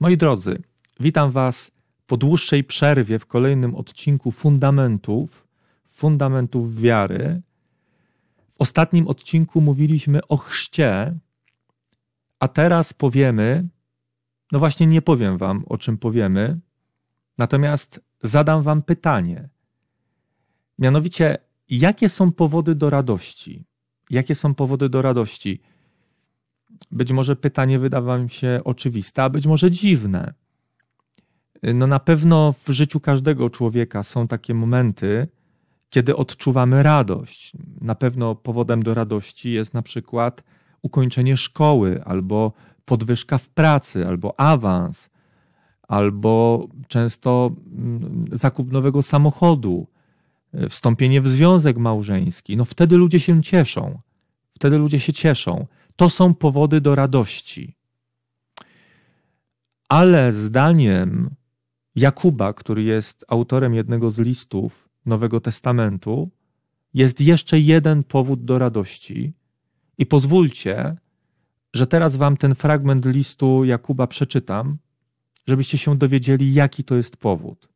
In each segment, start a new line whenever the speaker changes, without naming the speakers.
Moi drodzy, witam Was po dłuższej przerwie w kolejnym odcinku Fundamentów, Fundamentów Wiary. W ostatnim odcinku mówiliśmy o chrzcie, a teraz powiemy, no właśnie nie powiem Wam o czym powiemy, natomiast zadam Wam pytanie. Mianowicie, jakie są powody do radości? Jakie są powody do radości? Być może pytanie wydawa mi się oczywiste, a być może dziwne. No na pewno w życiu każdego człowieka są takie momenty, kiedy odczuwamy radość. Na pewno powodem do radości jest na przykład ukończenie szkoły, albo podwyżka w pracy, albo awans, albo często mm, zakup nowego samochodu, e, wstąpienie w związek małżeński. No wtedy ludzie się cieszą. Wtedy ludzie się cieszą to są powody do radości. Ale zdaniem Jakuba, który jest autorem jednego z listów Nowego Testamentu, jest jeszcze jeden powód do radości. I pozwólcie, że teraz Wam ten fragment listu Jakuba przeczytam, żebyście się dowiedzieli, jaki to jest powód.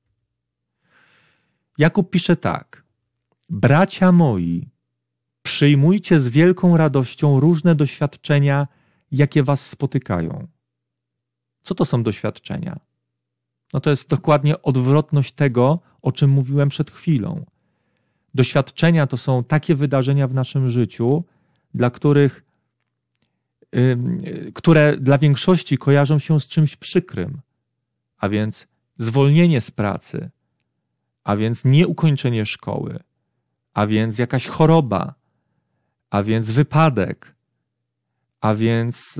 Jakub pisze tak: Bracia moi, Przyjmujcie z wielką radością różne doświadczenia, jakie Was spotykają. Co to są doświadczenia? No to jest dokładnie odwrotność tego, o czym mówiłem przed chwilą. Doświadczenia to są takie wydarzenia w naszym życiu, dla których, które dla większości kojarzą się z czymś przykrym, a więc zwolnienie z pracy, a więc nieukończenie szkoły, a więc jakaś choroba, a więc wypadek, a więc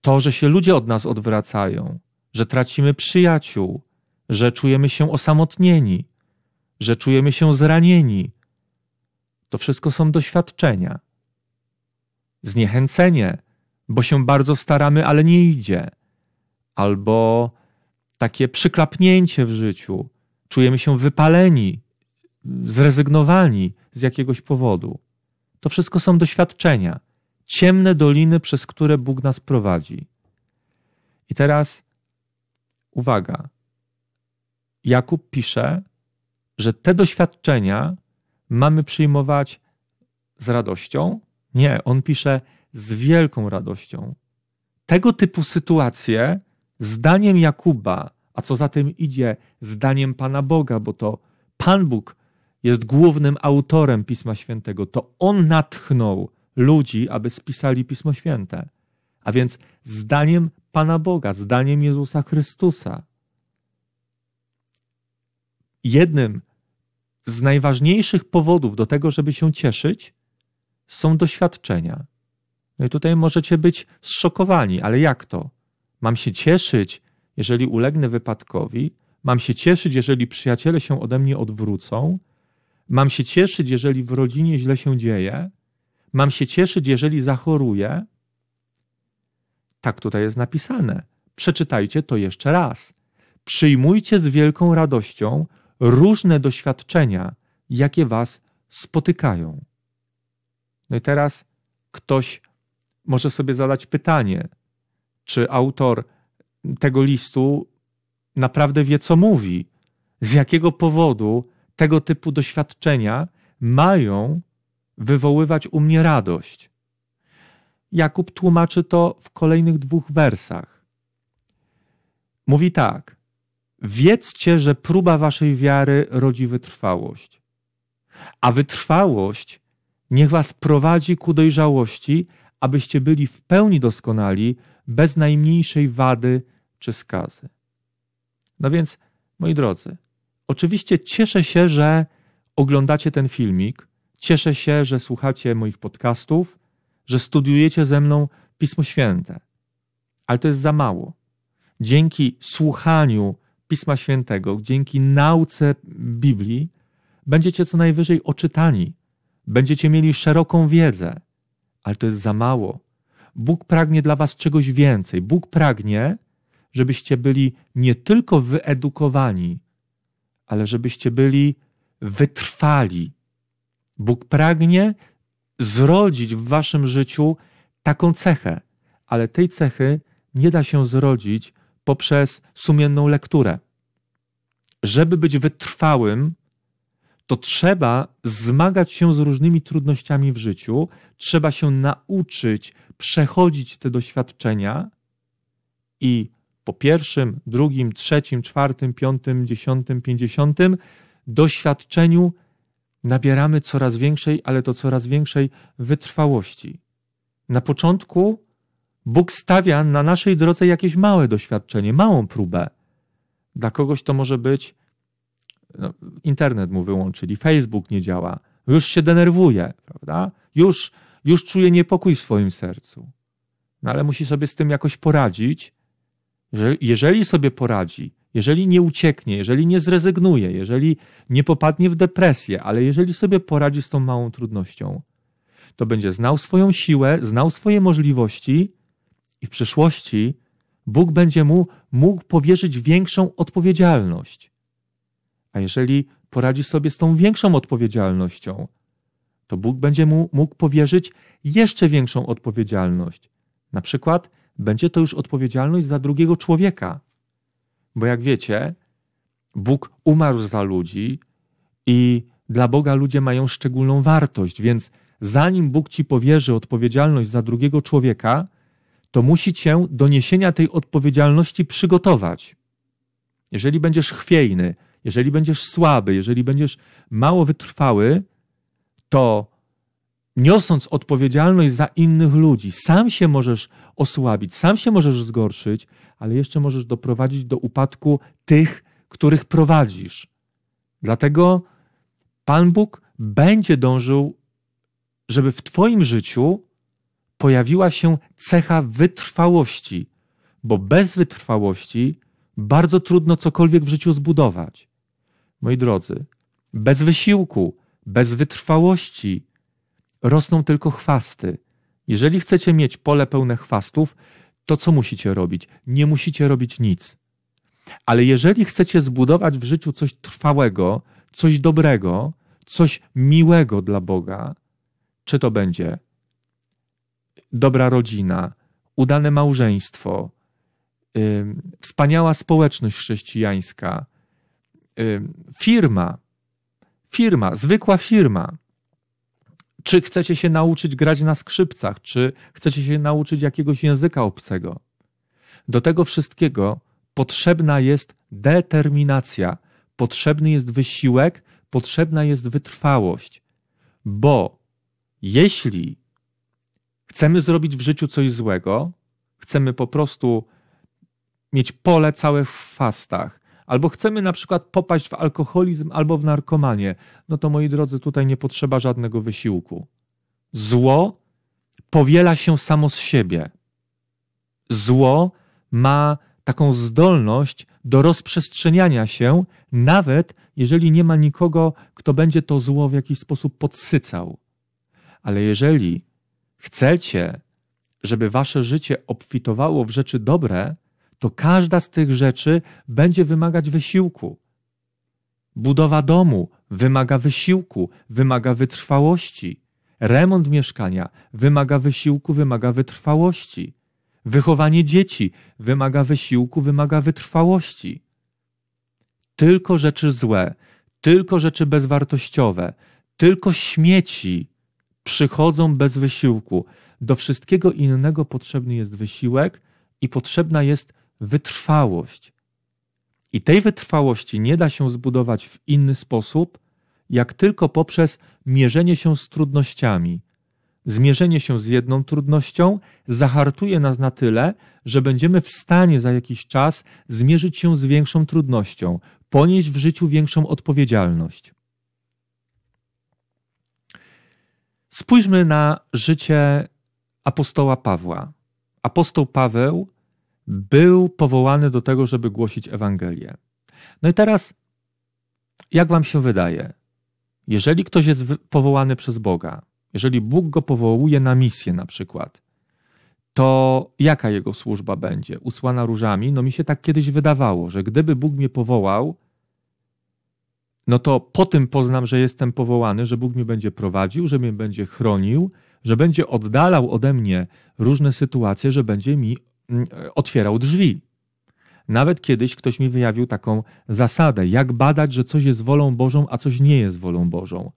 to, że się ludzie od nas odwracają, że tracimy przyjaciół, że czujemy się osamotnieni, że czujemy się zranieni. To wszystko są doświadczenia. Zniechęcenie, bo się bardzo staramy, ale nie idzie, albo takie przyklapnięcie w życiu, czujemy się wypaleni, zrezygnowani z jakiegoś powodu. To wszystko są doświadczenia, ciemne doliny, przez które Bóg nas prowadzi. I teraz uwaga. Jakub pisze, że te doświadczenia mamy przyjmować z radością? Nie, on pisze z wielką radością. Tego typu sytuacje, zdaniem Jakuba, a co za tym idzie, zdaniem Pana Boga, bo to Pan Bóg jest głównym autorem Pisma Świętego. To on natchnął ludzi, aby spisali Pismo Święte. A więc zdaniem Pana Boga, zdaniem Jezusa Chrystusa. Jednym z najważniejszych powodów do tego, żeby się cieszyć, są doświadczenia. No i tutaj możecie być zszokowani, ale jak to? Mam się cieszyć, jeżeli ulegnę wypadkowi? Mam się cieszyć, jeżeli przyjaciele się ode mnie odwrócą? Mam się cieszyć, jeżeli w rodzinie źle się dzieje. Mam się cieszyć, jeżeli zachoruję. Tak tutaj jest napisane. Przeczytajcie to jeszcze raz. Przyjmujcie z wielką radością różne doświadczenia, jakie was spotykają. No i teraz ktoś może sobie zadać pytanie, czy autor tego listu naprawdę wie, co mówi, z jakiego powodu tego typu doświadczenia mają wywoływać u mnie radość. Jakub tłumaczy to w kolejnych dwóch wersach. Mówi tak: Wiedzcie, że próba waszej wiary rodzi wytrwałość, a wytrwałość niech was prowadzi ku dojrzałości, abyście byli w pełni doskonali, bez najmniejszej wady czy skazy. No więc, moi drodzy, Oczywiście cieszę się, że oglądacie ten filmik, cieszę się, że słuchacie moich podcastów, że studiujecie ze mną Pismo Święte. Ale to jest za mało. Dzięki słuchaniu Pisma Świętego, dzięki nauce Biblii, będziecie co najwyżej oczytani, będziecie mieli szeroką wiedzę, ale to jest za mało. Bóg pragnie dla Was czegoś więcej. Bóg pragnie, żebyście byli nie tylko wyedukowani, ale żebyście byli wytrwali. Bóg pragnie zrodzić w waszym życiu taką cechę, ale tej cechy nie da się zrodzić poprzez sumienną lekturę. Żeby być wytrwałym, to trzeba zmagać się z różnymi trudnościami w życiu, trzeba się nauczyć przechodzić te doświadczenia i po pierwszym, drugim, trzecim, czwartym, piątym, dziesiątym, pięćdziesiątym doświadczeniu nabieramy coraz większej, ale to coraz większej wytrwałości. Na początku Bóg stawia na naszej drodze jakieś małe doświadczenie, małą próbę. Dla kogoś to może być no, internet mu wyłączyli, Facebook nie działa, już się denerwuje, prawda? Już, już czuje niepokój w swoim sercu. No ale musi sobie z tym jakoś poradzić jeżeli, sobie poradzi, jeżeli nie ucieknie, jeżeli nie zrezygnuje, jeżeli nie popadnie w depresję, ale jeżeli sobie poradzi z tą małą trudnością, to będzie znał swoją siłę, znał swoje możliwości i w przyszłości Bóg będzie mu mógł powierzyć większą odpowiedzialność. A jeżeli poradzi sobie z tą większą odpowiedzialnością, to Bóg będzie mu mógł powierzyć jeszcze większą odpowiedzialność. Na przykład będzie to już odpowiedzialność za drugiego człowieka. Bo jak wiecie, Bóg umarł za ludzi i dla Boga ludzie mają szczególną wartość, więc zanim Bóg ci powierzy odpowiedzialność za drugiego człowieka, to musi cię do niesienia tej odpowiedzialności przygotować. Jeżeli będziesz chwiejny, jeżeli będziesz słaby, jeżeli będziesz mało wytrwały, to niosąc odpowiedzialność za innych ludzi, sam się możesz osłabić, sam się możesz zgorszyć, ale jeszcze możesz doprowadzić do upadku tych, których prowadzisz. Dlatego Pan Bóg będzie dążył, żeby w Twoim życiu pojawiła się cecha wytrwałości, bo bez wytrwałości bardzo trudno cokolwiek w życiu zbudować. Moi drodzy, bez wysiłku, bez wytrwałości, rosną tylko chwasty. Jeżeli chcecie mieć pole pełne chwastów, to co musicie robić? Nie musicie robić nic. Ale jeżeli chcecie zbudować w życiu coś trwałego, coś dobrego, coś miłego dla Boga, czy to będzie dobra rodzina, udane małżeństwo, yy, wspaniała społeczność chrześcijańska, yy, firma, firma, zwykła firma, czy chcecie się nauczyć grać na skrzypcach, czy chcecie się nauczyć jakiegoś języka obcego? Do tego wszystkiego potrzebna jest determinacja, potrzebny jest wysiłek, potrzebna jest wytrwałość, bo jeśli chcemy zrobić w życiu coś złego, chcemy po prostu mieć pole całe w fastach, albo chcemy na przykład popaść w alkoholizm albo w narkomanię, no to moi drodzy, tutaj nie potrzeba żadnego wysiłku. Zło powiela się samo z siebie. Zło ma taką zdolność do rozprzestrzeniania się, nawet jeżeli nie ma nikogo, kto będzie to zło w jakiś sposób podsycał. Ale jeżeli chcecie, żeby wasze życie obfitowało w rzeczy dobre, to każda z tych rzeczy będzie wymagać wysiłku. Budowa domu wymaga wysiłku, wymaga wytrwałości. Remont mieszkania wymaga wysiłku, wymaga wytrwałości. Wychowanie dzieci wymaga wysiłku, wymaga wytrwałości. Tylko rzeczy złe, tylko rzeczy bezwartościowe, tylko śmieci przychodzą bez wysiłku. Do wszystkiego innego potrzebny jest wysiłek i potrzebna jest wytrwałość. I tej wytrwałości nie da się zbudować w inny sposób, jak tylko poprzez mierzenie się z trudnościami. Zmierzenie się z jedną trudnością zahartuje nas na tyle, że będziemy w stanie za jakiś czas zmierzyć się z większą trudnością, ponieść w życiu większą odpowiedzialność. Spójrzmy na życie apostoła Pawła. Apostoł Paweł był powołany do tego, żeby głosić Ewangelię. No i teraz, jak wam się wydaje, jeżeli ktoś jest powołany przez Boga, jeżeli Bóg go powołuje na misję na przykład, to jaka jego służba będzie? Usłana różami? No mi się tak kiedyś wydawało, że gdyby Bóg mnie powołał, no to po tym poznam, że jestem powołany, że Bóg mnie będzie prowadził, że mnie będzie chronił, że będzie oddalał ode mnie różne sytuacje, że będzie mi otwierał drzwi. Nawet kiedyś ktoś mi wyjawił taką zasadę, jak badać, że coś jest wolą Bożą, a coś nie jest wolą Bożą.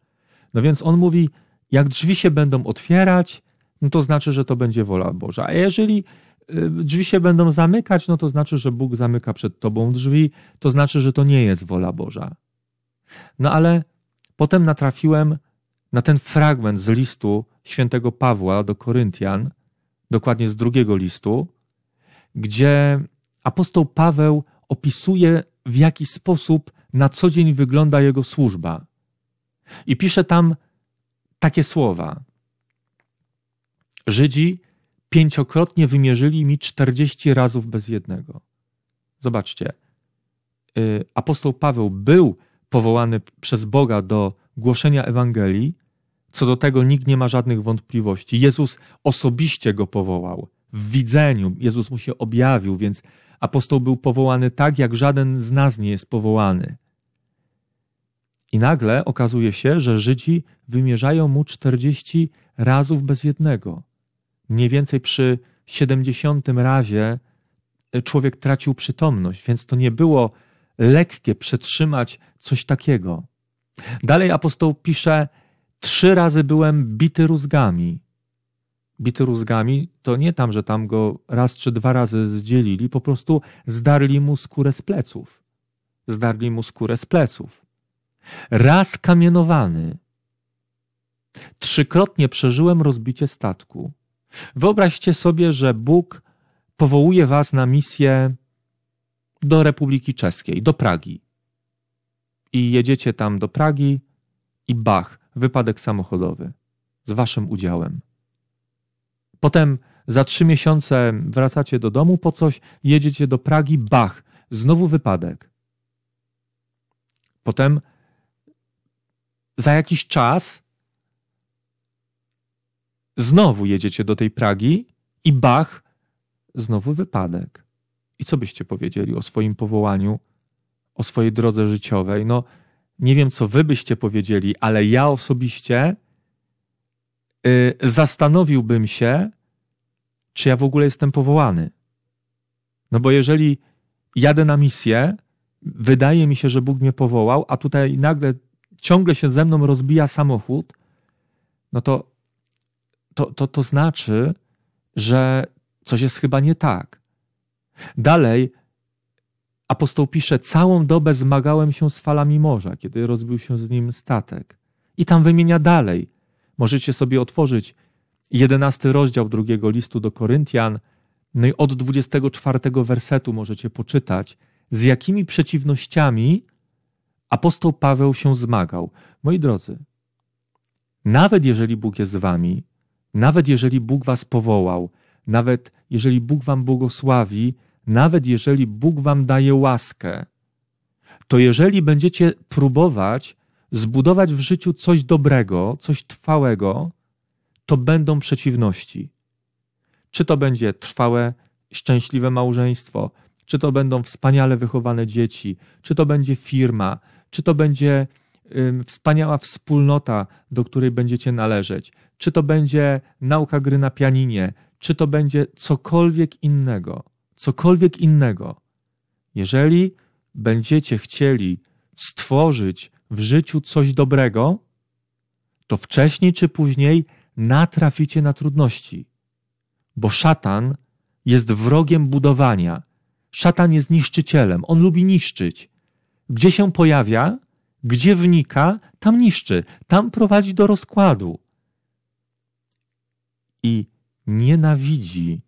No więc on mówi, jak drzwi się będą otwierać, no to znaczy, że to będzie wola Boża. A jeżeli y, drzwi się będą zamykać, no to znaczy, że Bóg zamyka przed tobą drzwi, to znaczy, że to nie jest wola Boża. No ale potem natrafiłem na ten fragment z listu świętego Pawła do Koryntian, dokładnie z drugiego listu, gdzie apostoł Paweł opisuje, w jaki sposób na co dzień wygląda jego służba. I pisze tam takie słowa. Żydzi pięciokrotnie wymierzyli mi czterdzieści razów bez jednego. Zobaczcie, y, apostoł Paweł był powołany przez Boga do głoszenia Ewangelii, co do tego nikt nie ma żadnych wątpliwości. Jezus osobiście go powołał w widzeniu. Jezus mu się objawił, więc apostoł był powołany tak, jak żaden z nas nie jest powołany. I nagle okazuje się, że Żydzi wymierzają mu 40 razów bez jednego. Mniej więcej przy 70 razie e, człowiek tracił przytomność, więc to nie było lekkie przetrzymać coś takiego. Dalej apostoł pisze: Trzy razy byłem bity rózgami, bity rózgami, to nie tam, że tam go raz czy dwa razy zdzielili, po prostu zdarli mu skórę z pleców. Zdarli mu skórę z pleców. Raz kamienowany. Trzykrotnie przeżyłem rozbicie statku. Wyobraźcie sobie, że Bóg powołuje was na misję do Republiki Czeskiej, do Pragi. I jedziecie tam do Pragi i bach, wypadek samochodowy z waszym udziałem. Potem za trzy miesiące wracacie do domu po coś, jedziecie do Pragi, bach, znowu wypadek. Potem za jakiś czas znowu jedziecie do tej Pragi i bach, znowu wypadek. I co byście powiedzieli o swoim powołaniu, o swojej drodze życiowej? No, nie wiem, co wy byście powiedzieli, ale ja osobiście Y, zastanowiłbym się, czy ja w ogóle jestem powołany. No bo jeżeli jadę na misję, wydaje mi się, że Bóg mnie powołał, a tutaj nagle ciągle się ze mną rozbija samochód, no to to, to, to znaczy, że coś jest chyba nie tak. Dalej, apostoł pisze: Całą dobę zmagałem się z falami morza, kiedy rozbił się z nim statek. I tam wymienia dalej Możecie sobie otworzyć 11 rozdział drugiego listu do Koryntian, no i od 24 wersetu możecie poczytać, z jakimi przeciwnościami apostoł Paweł się zmagał. Moi drodzy, nawet jeżeli Bóg jest z wami, nawet jeżeli Bóg was powołał, nawet jeżeli Bóg wam błogosławi, nawet jeżeli Bóg wam daje łaskę, to jeżeli będziecie próbować zbudować w życiu coś dobrego, coś trwałego, to będą przeciwności. Czy to będzie trwałe, szczęśliwe małżeństwo, czy to będą wspaniale wychowane dzieci, czy to będzie firma, czy to będzie wspaniała wspólnota, do której będziecie należeć, czy to będzie nauka gry na pianinie, czy to będzie cokolwiek innego, cokolwiek innego. Jeżeli będziecie chcieli stworzyć w życiu coś dobrego, to wcześniej czy później natraficie na trudności. Bo szatan jest wrogiem budowania. Szatan jest niszczycielem, on lubi niszczyć. Gdzie się pojawia, gdzie wnika, tam niszczy, tam prowadzi do rozkładu. I nienawidzi,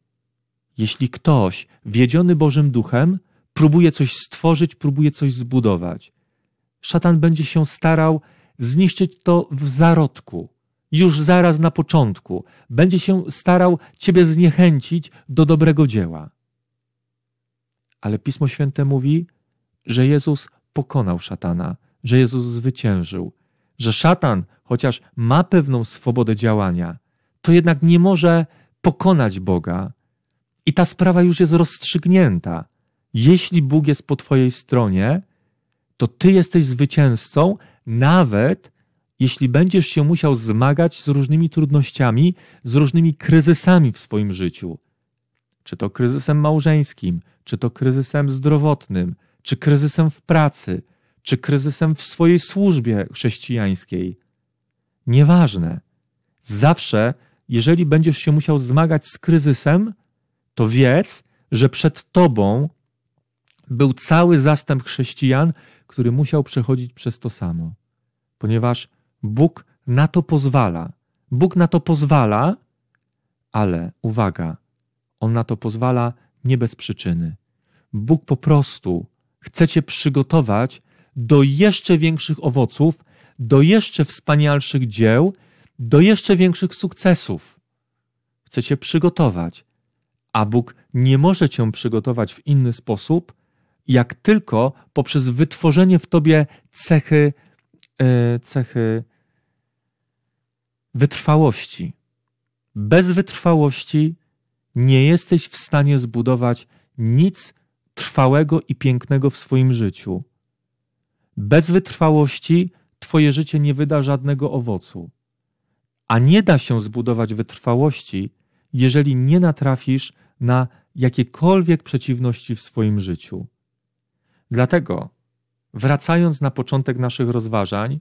jeśli ktoś, wiedziony Bożym Duchem, próbuje coś stworzyć, próbuje coś zbudować szatan będzie się starał zniszczyć to w zarodku, już zaraz na początku. Będzie się starał ciebie zniechęcić do dobrego dzieła. Ale Pismo Święte mówi, że Jezus pokonał szatana, że Jezus zwyciężył, że szatan, chociaż ma pewną swobodę działania, to jednak nie może pokonać Boga. I ta sprawa już jest rozstrzygnięta. Jeśli Bóg jest po Twojej stronie, to ty jesteś zwycięzcą, nawet jeśli będziesz się musiał zmagać z różnymi trudnościami, z różnymi kryzysami w swoim życiu. Czy to kryzysem małżeńskim, czy to kryzysem zdrowotnym, czy kryzysem w pracy, czy kryzysem w swojej służbie chrześcijańskiej. Nieważne. Zawsze, jeżeli będziesz się musiał zmagać z kryzysem, to wiedz, że przed tobą był cały zastęp chrześcijan, który musiał przechodzić przez to samo, ponieważ Bóg na to pozwala. Bóg na to pozwala, ale uwaga, on na to pozwala nie bez przyczyny. Bóg po prostu chce cię przygotować do jeszcze większych owoców, do jeszcze wspanialszych dzieł, do jeszcze większych sukcesów. Chce cię przygotować, a Bóg nie może cię przygotować w inny sposób jak tylko poprzez wytworzenie w tobie cechy, e, cechy wytrwałości. Bez wytrwałości nie jesteś w stanie zbudować nic trwałego i pięknego w swoim życiu. Bez wytrwałości Twoje życie nie wyda żadnego owocu. A nie da się zbudować wytrwałości, jeżeli nie natrafisz na jakiekolwiek przeciwności w swoim życiu. Dlatego, wracając na początek naszych rozważań,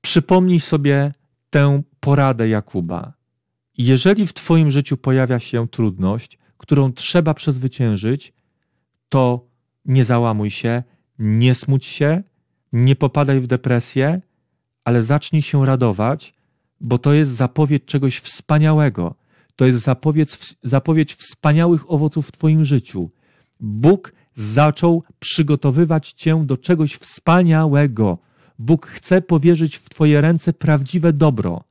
przypomnij sobie tę poradę Jakuba. Jeżeli w Twoim życiu pojawia się trudność, którą trzeba przezwyciężyć, to nie załamuj się, nie smuć się, nie popadaj w depresję, ale zacznij się radować, bo to jest zapowiedź czegoś wspaniałego. To jest zapowiedź, zapowiedź wspaniałych owoców w Twoim życiu. Bóg zaczął przygotowywać cię do czegoś wspaniałego. Bóg chce powierzyć w Twoje ręce prawdziwe dobro,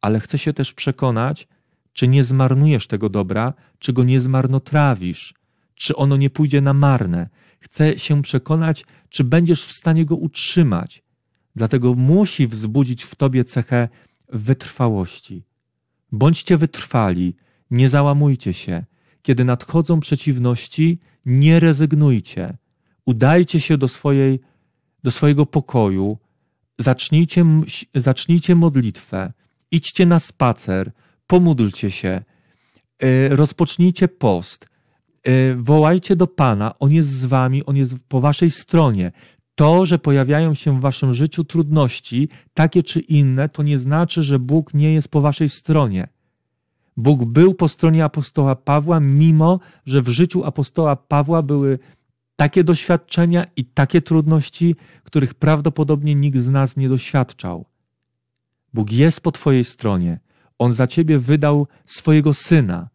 ale chce się też przekonać, czy nie zmarnujesz tego dobra, czy go nie zmarnotrawisz, czy ono nie pójdzie na marne. Chce się przekonać, czy będziesz w stanie go utrzymać. Dlatego musi wzbudzić w Tobie cechę wytrwałości. Bądźcie wytrwali, nie załamujcie się kiedy nadchodzą przeciwności, nie rezygnujcie. Udajcie się do, swojej, do swojego pokoju, zacznijcie, zacznijcie modlitwę, idźcie na spacer, pomódlcie się, e, rozpocznijcie post, e, wołajcie do Pana, On jest z Wami, On jest po Waszej stronie. To, że pojawiają się w Waszym życiu trudności, takie czy inne, to nie znaczy, że Bóg nie jest po Waszej stronie. Bóg był po stronie apostoła Pawła, mimo że w życiu apostoła Pawła były takie doświadczenia i takie trudności, których prawdopodobnie nikt z nas nie doświadczał. Bóg jest po Twojej stronie. On za Ciebie wydał swojego syna.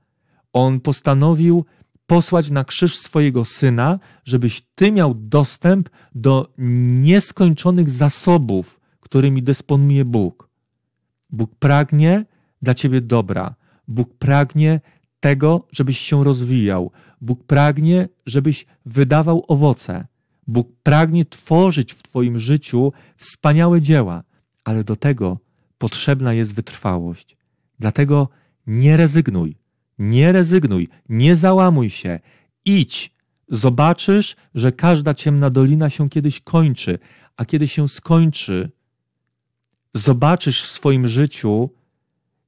On postanowił posłać na krzyż swojego syna, żebyś Ty miał dostęp do nieskończonych zasobów, którymi dysponuje Bóg. Bóg pragnie dla Ciebie dobra Bóg pragnie tego, żebyś się rozwijał. Bóg pragnie, żebyś wydawał owoce. Bóg pragnie tworzyć w Twoim życiu wspaniałe dzieła, ale do tego potrzebna jest wytrwałość. Dlatego nie rezygnuj, nie rezygnuj, nie załamuj się. Idź, zobaczysz, że każda ciemna dolina się kiedyś kończy, a kiedy się skończy, zobaczysz w swoim życiu,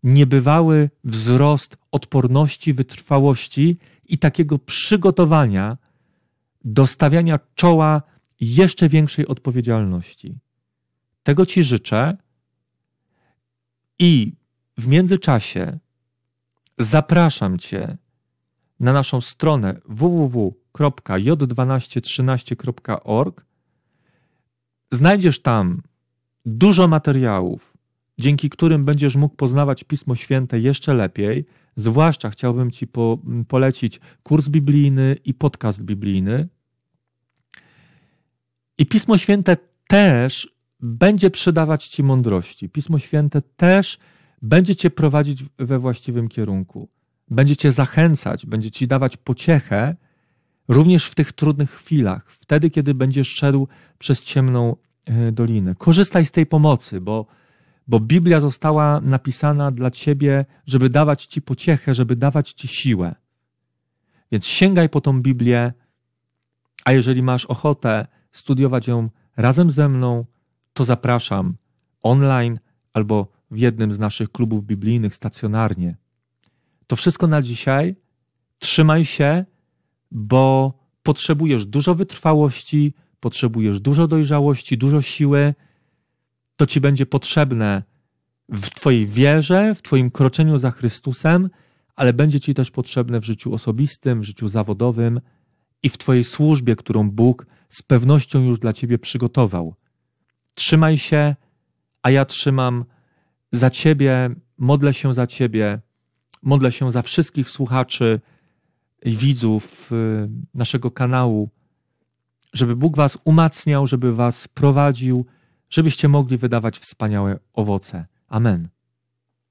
niebywały wzrost odporności, wytrwałości i takiego przygotowania do stawiania czoła jeszcze większej odpowiedzialności. Tego Ci życzę i w międzyczasie zapraszam Cię na naszą stronę www.j1213.org. Znajdziesz tam dużo materiałów dzięki którym będziesz mógł poznawać Pismo Święte jeszcze lepiej. Zwłaszcza chciałbym Ci po, polecić kurs biblijny i podcast biblijny. I Pismo Święte też będzie przydawać Ci mądrości. Pismo Święte też będzie Cię prowadzić we właściwym kierunku. Będzie Cię zachęcać, będzie Ci dawać pociechę, również w tych trudnych chwilach, wtedy, kiedy będziesz szedł przez ciemną e, dolinę. Korzystaj z tej pomocy, bo bo Biblia została napisana dla ciebie, żeby dawać ci pociechę, żeby dawać ci siłę. Więc sięgaj po tą Biblię, a jeżeli masz ochotę studiować ją razem ze mną, to zapraszam online albo w jednym z naszych klubów biblijnych stacjonarnie. To wszystko na dzisiaj. Trzymaj się, bo potrzebujesz dużo wytrwałości, potrzebujesz dużo dojrzałości, dużo siły to ci będzie potrzebne w Twojej wierze, w Twoim kroczeniu za Chrystusem, ale będzie ci też potrzebne w życiu osobistym, w życiu zawodowym i w Twojej służbie, którą Bóg z pewnością już dla Ciebie przygotował. Trzymaj się, a ja trzymam za Ciebie, modlę się za Ciebie, modlę się za wszystkich słuchaczy i widzów y, naszego kanału, żeby Bóg Was umacniał, żeby Was prowadził żebyście mogli wydawać wspaniałe owoce. Amen.